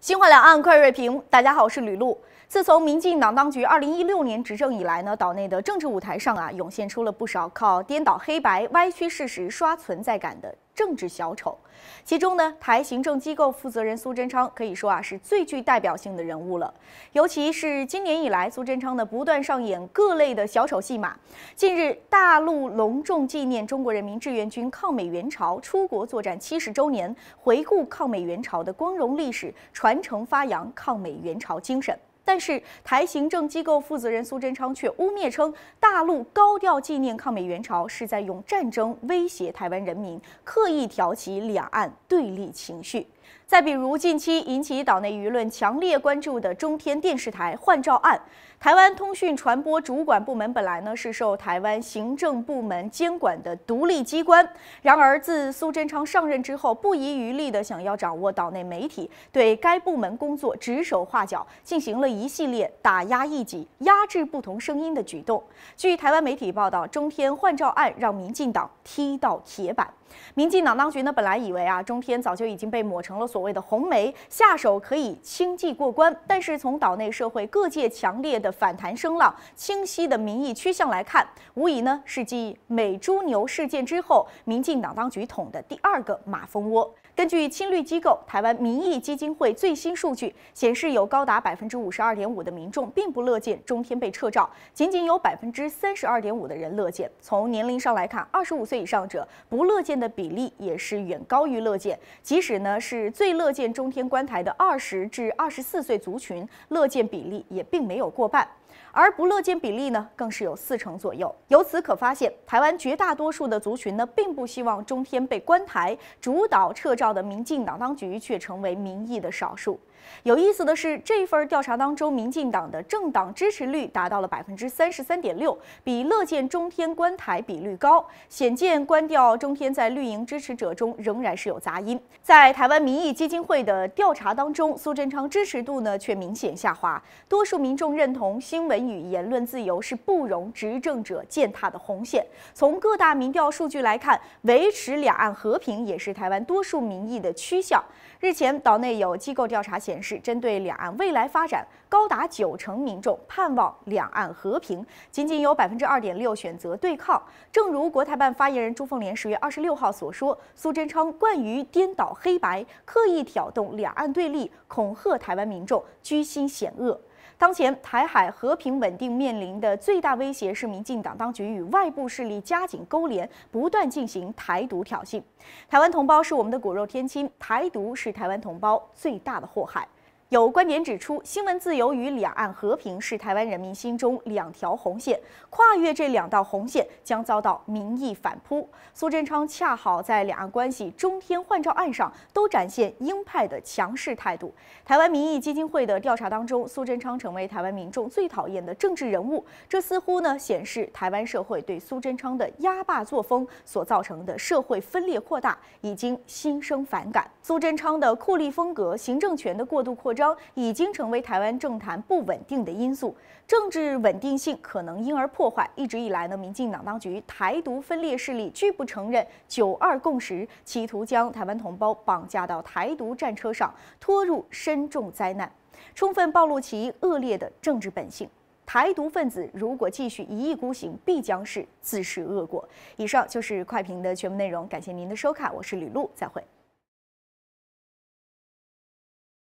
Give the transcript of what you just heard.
新华两岸快锐评，大家好，我是吕璐。自从民进党当局2016年执政以来呢，岛内的政治舞台上啊，涌现出了不少靠颠倒黑白、歪曲事实、刷存在感的。政治小丑，其中呢，台行政机构负责人苏贞昌可以说啊是最具代表性的人物了。尤其是今年以来，苏贞昌呢不断上演各类的小丑戏码。近日，大陆隆重纪念中国人民志愿军抗美援朝出国作战七十周年，回顾抗美援朝的光荣历史，传承发扬抗美援朝精神。但是，台行政机构负责人苏贞昌却污蔑称，大陆高调纪念抗美援朝，是在用战争威胁台湾人民，刻意挑起两岸对立情绪。再比如，近期引起岛内舆论强烈关注的中天电视台换照案，台湾通讯传播主管部门本来呢是受台湾行政部门监管的独立机关，然而自苏贞昌上任之后，不遗余力的想要掌握岛内媒体，对该部门工作指手画脚，进行了一系列打压异己、压制不同声音的举动。据台湾媒体报道，中天换照案让民进党踢到铁板。民进党当局呢本来以为啊，中天早就已经被抹成。了所谓的红梅下手可以轻骑过关，但是从岛内社会各界强烈的反弹声浪、清晰的民意趋向来看，无疑呢是继美猪牛事件之后，民进党当局捅的第二个马蜂窝。根据亲绿机构台湾民意基金会最新数据显示，有高达百分之五十二点五的民众并不乐见中天被撤照，仅仅有百分之三十二点五的人乐见。从年龄上来看，二十五岁以上者不乐见的比例也是远高于乐见。即使呢是最乐见中天观台的二十至二十四岁族群，乐见比例也并没有过半，而不乐见比例呢更是有四成左右。由此可发现，台湾绝大多数的族群呢并不希望中天被关台主导撤照。的民进党当局却成为民意的少数。有意思的是，这份调查当中，民进党的政党支持率达到了百分之三十三点六，比乐见中天观台比率高，显见关掉中天在绿营支持者中仍然是有杂音。在台湾民意基金会的调查当中，苏贞昌支持度呢却明显下滑。多数民众认同新闻与言论自由是不容执政者践踏的红线。从各大民调数据来看，维持两岸和平也是台湾多数民。民意的趋向。日前，岛内有机构调查显示，针对两岸未来发展，高达九成民众盼望两岸和平，仅仅有百分之二点六选择对抗。正如国台办发言人朱凤莲十月二十六号所说，苏贞昌惯于颠倒黑白，刻意挑动两岸对立，恐吓台湾民众，居心险恶。当前台海和平稳定面临的最大威胁是民进党当局与外部势力加紧勾连，不断进行台独挑衅。台湾同胞是我们的骨肉天亲，台独是台湾同胞最大的祸害。有观点指出，新闻自由与两岸和平是台湾人民心中两条红线，跨越这两道红线将遭到民意反扑。苏贞昌恰好在两岸关系中天换照案上都展现鹰派的强势态度。台湾民意基金会的调查当中，苏贞昌成为台湾民众最讨厌的政治人物，这似乎呢显示台湾社会对苏贞昌的压霸作风所造成的社会分裂扩大已经心生反感。苏贞昌的酷吏风格、行政权的过度扩。已经成为台湾政坛不稳定的因素，政治稳定性可能因而破坏。一直以来呢，民进党当局、台独分裂势力拒不承认“九二共识”，企图将台湾同胞绑架到台独战车上，拖入深重灾难，充分暴露其恶劣的政治本性。台独分子如果继续一意孤行，必将是自食恶果。以上就是快评的全部内容，感谢您的收看，我是李璐，再会。